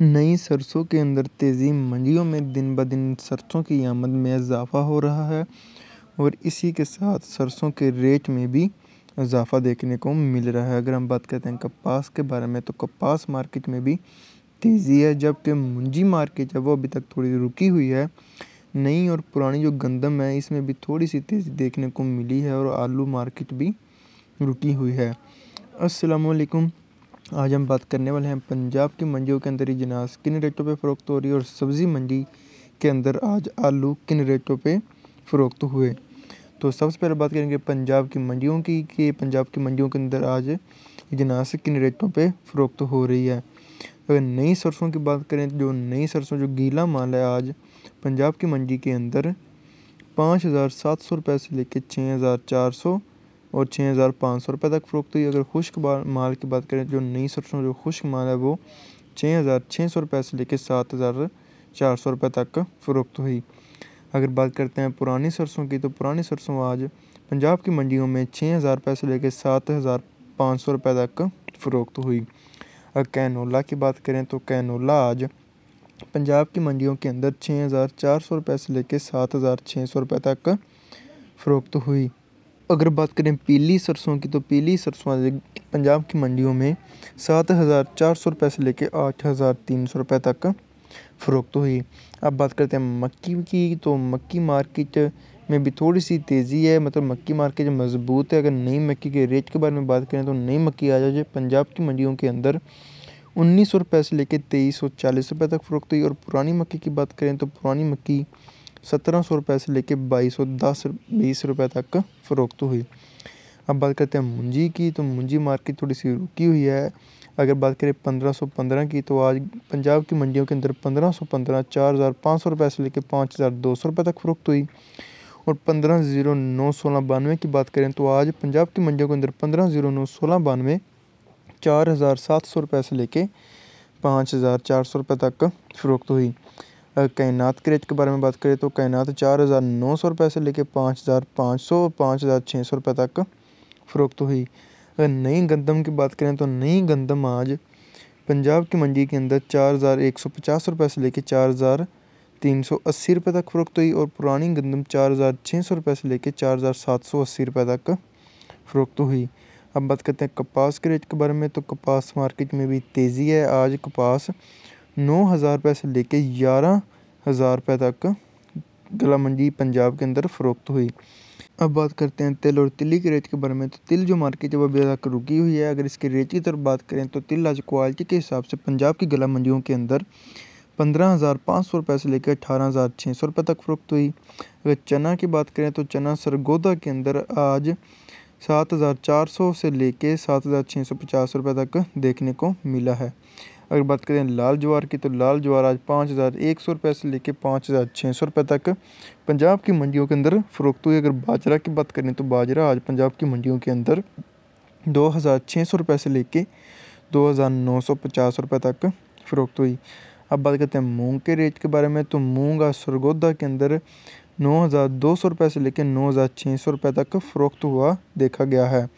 नई सरसों के अंदर तेज़ी मंडियों में दिन ब दिन सरसों की आमद में इजाफ़ा हो रहा है और इसी के साथ सरसों के रेट में भी इजाफ़ा देखने को मिल रहा है अगर हम बात करते हैं कपास के बारे में तो कपास मार्केट में भी तेज़ी है जबकि मुंजी मार्केट है वो अभी तक थोड़ी रुकी हुई है नई और पुरानी जो गंदम है इसमें भी थोड़ी सी तेज़ी देखने को मिली है और आलू मार्केट भी रुकी हुई है असलकुम आज हम बात करने वाले हैं पंजाब की मंडियों के अंदर जनास किन रेटों पे फ़रोख्त हो रही है और सब्ज़ी मंडी के अंदर आज आलू किन रेटों पे फ़रोख्त हुए तो सबसे पहले बात करेंगे पंजाब की मंडियों की कि पंजाब की मंडियों के अंदर आज जनास किन रेटों पे फ़रोख्त हो रही है अगर नई सरसों की बात करें जो नई सरसों जो गीला माल है आज पंजाब की मंडी के अंदर पाँच हज़ार सात सौ रुपये से लेकर छः हज़ार चार सौ और छः हज़ार पाँच सौ रुपये तक फ़रोख्त हुई अगर खुश्क माल की बात करें जो नई सरसों जो खुश्क माल है वो छः हज़ार छः सौ रुपये से लेकर सात हज़ार चार सौ रुपये तक फ़रोख्त हुई अगर बात करते हैं पुरानी सरसों की तो पुरानी सरसों आज पंजाब की मंडियों में छः हज़ार रुपये से लेकर सात हज़ार पाँच सौ रुपये तक फ़रोख्त हुई अगर कैनोला की बात करें तो कैनोला आज पंजाब की मंडियों के अंदर छः हज़ार चार सौ रुपये से लेकर सात हज़ार छः सौ रुपये तक फ़रोख्त हुई अगर बात करें पीली सरसों की तो पीली सरसों पंजाब की मंडियों में सात हज़ार चार सौ रुपये से लेकर आठ हज़ार तीन सौ रुपये तक फ़रोख्त हुई अब बात करते हैं मक्की की तो मक्की मार्केट में भी थोड़ी सी तेज़ी है मतलब मक्की मार्केट मजबूत है अगर नई मक्की के रेट के बारे में बात करें तो नई मक्की आ जाए पंजाब की मंडियों के अंदर उन्नीस सौ रुपये से लेकर तेईस सौ चालीस रुपये तक फ़रोख्त हुई और पुरानी मक्की की बात करें तो पुरानी मक्की सत्रह सौ रुपये से लेकर बाईस सौ दस बीस रुपये तक फ़रोख्त हुई अब बात करते हैं मुंजी की तो मुंजी मार्केट थोड़ी सी रुकी हुई है अगर बात करें पंद्रह सौ पंद्रह की तो आज पंजाब की मंडियों के अंदर पंद्रह सौ पंद्रह चार हज़ार पाँच सौ रुपये से लेकर पाँच हज़ार दो सौ रुपये तक फ़रोख्त हुई और पंद्रह ज़ीरो नौ सोलह बानवे की बात करें तो आज पंजाब की मंडियों के अंदर पंद्रह ज़ीरो नौ सोलह बानवे चार हज़ार सात सौ रुपये से लेके पाँच हज़ार चार सौ रुपये तक फ़रोख्त हुई कायनात रेट के बारे में बात करें तो कायनात चार हज़ार नौ सौ रुपये से लेकर पाँच हज़ार पाँच सौ पाँच हज़ार छः सौ रुपये तक फ़रोख्त हुई अगर नई गंदम की बात करें तो नई गंदम आज पंजाब की मंडी के अंदर चार हज़ार एक सौ पचास रुपये से लेकर चार हज़ार तीन सौ अस्सी रुपये तक फ़रोख्त हुई और पुरानी गंदम चार हज़ार छः सौ रुपये से लेकर चार हज़ार सात सौ अस्सी रुपये तक फ़रोख्त हुई अब बात करते हैं कपास के रेट के बारे में तो कपास मार्केट में भी तेज़ी है आज कपास नौ हज़ार रुपये से लेकर ग्यारह हज़ार रुपये तक गला मंडी पंजाब के अंदर फ़रोख्त हुई अब बात करते हैं तिल और तिली की रेट के बारे में तो तिल जो मार्केट है वो तक रुकी हुई है अगर इसके रेट की तरफ बात करें तो तिल आज क्वालिटी के हिसाब से पंजाब की गला मंडियों के अंदर पंद्रह हज़ार पाँच सौ रुपये से लेकर अठारह हज़ार छः सौ रुपये तक फ़रोख्त हुई अगर चना की बात करें तो चना सरगोदा के अंदर आज सात हज़ार चार सौ से लेकर सात हज़ार छः सौ पचास रुपये तक देखने को मिला है अगर बात करें लाल ज्वार की तो लाल ज्वार आज पाँच हज़ार एक सौ रुपये से लेकर पाँच हज़ार छः सौ रुपये तक पंजाब की मंडियों के अंदर फ़रोख्त हुई अगर बाजरा की बात करें तो बाजरा आज पंजाब की मंडियों के अंदर दो हज़ार छः सौ रुपये से लेके दो हज़ार नौ सौ पचास रुपये तक फ़रोख्त हुई अब बात करते हैं मूंग के रेट के बारे में तो मूंग आज सरगोदा के अंदर नौ हज़ार दो सौ रुपये से लेकर नौ हज़ार छः सौ रुपये तक फ़रोख्त हुआ देखा गया है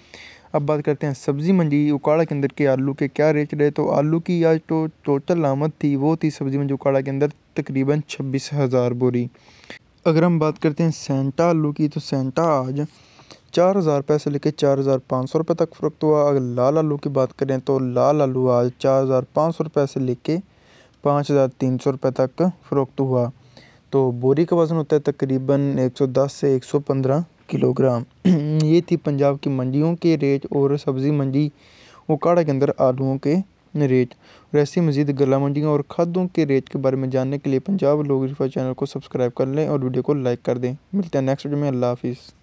अब बात करते हैं सब्ज़ी मंडी उकाड़ा के अंदर के आलू के क्या रेट रहे तो आलू की आज तो टोटल आमद थी वो थी सब्ज़ी मंडी उकाड़ा के अंदर तकरीबन छब्बीस हज़ार बोरी अगर हम बात करते हैं सेंटा आलू की तो सेंटा आज चार हज़ार रुपये से लेकर चार हज़ार पाँच सौ रुपये तक फ़र्क तो हुआ अगर लाल आलू की बात करें तो लाल आलू आज चार हज़ार पाँच सौ रुपये से लेकर पाँच हज़ार तीन सौ रुपये तक फ़रोख्त तो हुआ तो बोरी का वज़न होता है तकरीबन एक सौ दस से एक सौ पंद्रह किलोग्राम ये थी पंजाब की मंडियों के रेट और सब्ज़ी मंडी ओकाड़ा के अंदर आलुओं के रेट और ऐसी मजीद गला मंडियों और खादों के रेट के बारे में जानने के लिए पंजाब लोग चैनल को सब्सक्राइब कर लें और वीडियो को लाइक कर दें मिलते हैं नेक्स्ट वीडियो में अल्लाह हाफिज़